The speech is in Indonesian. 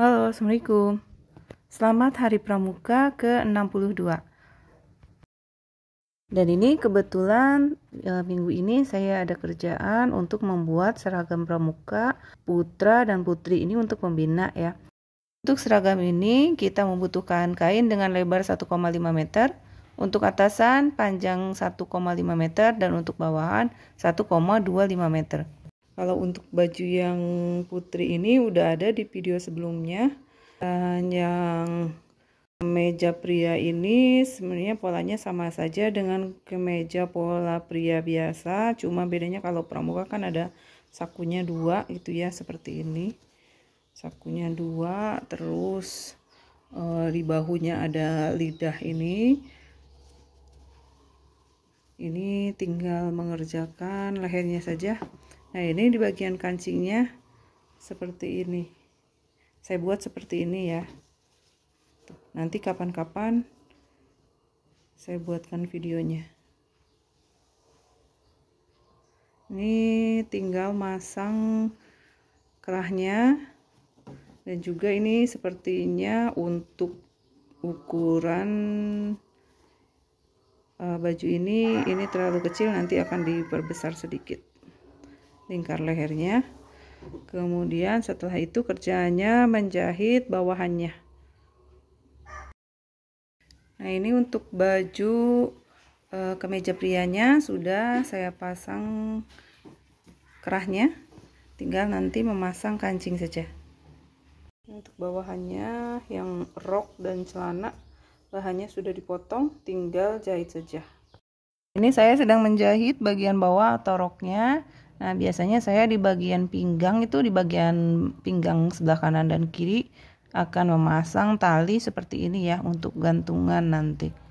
Halo, Assalamualaikum. Selamat Hari Pramuka ke-62. Dan ini kebetulan ya, minggu ini saya ada kerjaan untuk membuat seragam pramuka putra dan putri ini untuk pembina ya. Untuk seragam ini kita membutuhkan kain dengan lebar 1,5 meter, untuk atasan panjang 1,5 meter dan untuk bawahan 1,25 meter. Kalau untuk baju yang putri ini udah ada di video sebelumnya. Dan yang kemeja pria ini sebenarnya polanya sama saja dengan kemeja pola pria biasa cuma bedanya kalau pramuka kan ada sakunya dua gitu ya seperti ini sakunya dua terus e, di bahunya ada lidah ini ini tinggal mengerjakan lehernya saja nah ini di bagian kancingnya seperti ini saya buat seperti ini ya nanti kapan-kapan saya buatkan videonya ini tinggal masang kerahnya dan juga ini sepertinya untuk ukuran uh, baju ini ini terlalu kecil nanti akan diperbesar sedikit lingkar lehernya kemudian setelah itu kerjaannya menjahit bawahannya nah ini untuk baju e, kemeja prianya sudah saya pasang kerahnya tinggal nanti memasang kancing saja untuk bawahannya yang rok dan celana bahannya sudah dipotong tinggal jahit saja ini saya sedang menjahit bagian bawah atau roknya Nah, biasanya saya di bagian pinggang itu di bagian pinggang sebelah kanan dan kiri akan memasang tali seperti ini ya untuk gantungan nanti.